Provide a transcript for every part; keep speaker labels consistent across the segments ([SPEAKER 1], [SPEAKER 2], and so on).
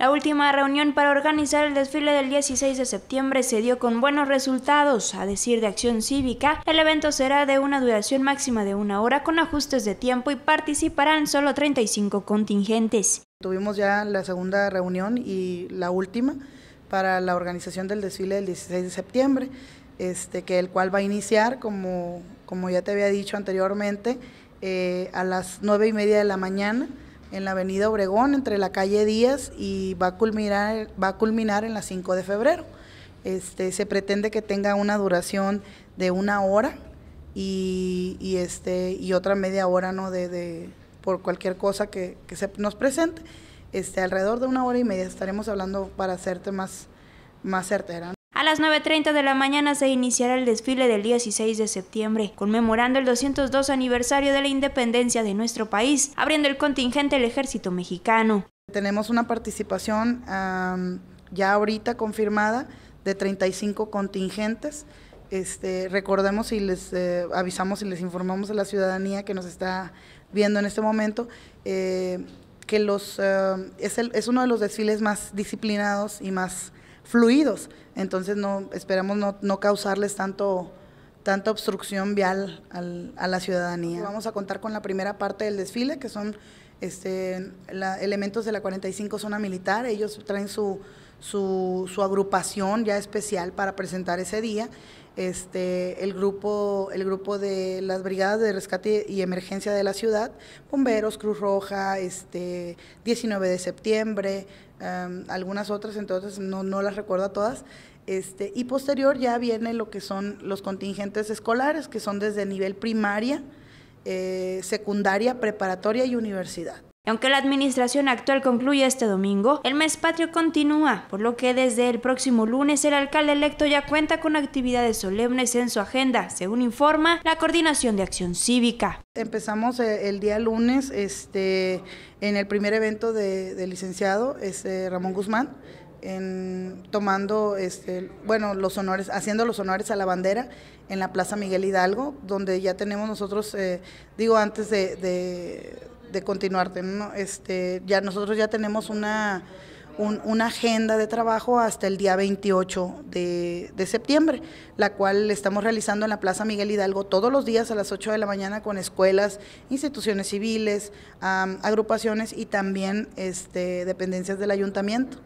[SPEAKER 1] La última reunión para organizar el desfile del 16 de septiembre se dio con buenos resultados. A decir de Acción Cívica, el evento será de una duración máxima de una hora con ajustes de tiempo y participarán solo 35 contingentes. Tuvimos ya la segunda reunión y la última para la organización del desfile del 16
[SPEAKER 2] de septiembre, este, que el cual va a iniciar, como, como ya te había dicho anteriormente, eh, a las 9 y media de la mañana en la avenida Obregón, entre la calle Díaz, y va a culminar, va a culminar en la 5 de febrero. Este, se pretende que tenga una duración de una hora y, y este, y otra media hora ¿no? de, de por cualquier cosa que, se nos presente. Este, alrededor de una
[SPEAKER 1] hora y media estaremos hablando
[SPEAKER 2] para hacerte más, más certera
[SPEAKER 1] a las 9.30 de la mañana se iniciará el desfile del 16 de septiembre, conmemorando el 202 aniversario de la independencia de nuestro país, abriendo el contingente el ejército mexicano. Tenemos una participación ya ahorita confirmada de 35
[SPEAKER 2] contingentes. Este, recordemos y les eh, avisamos y les informamos a la ciudadanía que nos está viendo en este momento eh, que los, eh, es, el, es uno de los desfiles más disciplinados y más fluidos. Entonces no, esperamos no, no causarles tanto, tanta obstrucción vial al, a la ciudadanía. Vamos a contar con la primera parte del desfile, que son este, elementos de la 45 zona militar. Ellos traen su, su, su agrupación ya especial para presentar ese día este, el, grupo, el grupo de las brigadas de rescate y emergencia de la ciudad, bomberos, Cruz Roja, este, 19 de septiembre, em, algunas otras, entonces no, no las recuerdo a todas. Este, y posterior ya viene lo que son los contingentes escolares, que son desde nivel primaria,
[SPEAKER 1] eh, secundaria, preparatoria y universidad. Aunque la administración actual concluye este domingo, el mes patrio continúa, por lo que desde el próximo lunes el alcalde electo ya cuenta con actividades solemnes en su agenda, según informa la Coordinación de Acción Cívica.
[SPEAKER 2] Empezamos eh, el día lunes este, en el primer evento del de licenciado este, Ramón Guzmán, en, tomando este, bueno, los honores, haciendo los honores a la bandera en la Plaza Miguel Hidalgo, donde ya tenemos nosotros, eh, digo, antes de, de continuarte, Este, ya nosotros ya tenemos una, un, una agenda de trabajo hasta el día 28 de, septiembre, la cual estamos realizando en la Plaza Miguel Hidalgo todos los días a las 8 de la mañana con escuelas, instituciones civiles, agrupaciones y también este, dependencias del ayuntamiento,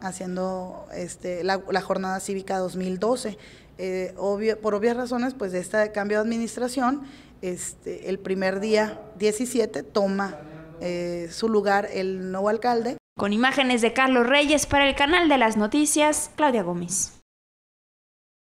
[SPEAKER 2] haciendo este, la, jornada cívica 2012. Eh, obvio, por obvias razones, pues de este cambio de administración, este, el primer día 17 toma eh, su lugar el nuevo alcalde.
[SPEAKER 1] Con imágenes de Carlos Reyes para el canal de las noticias, Claudia Gómez.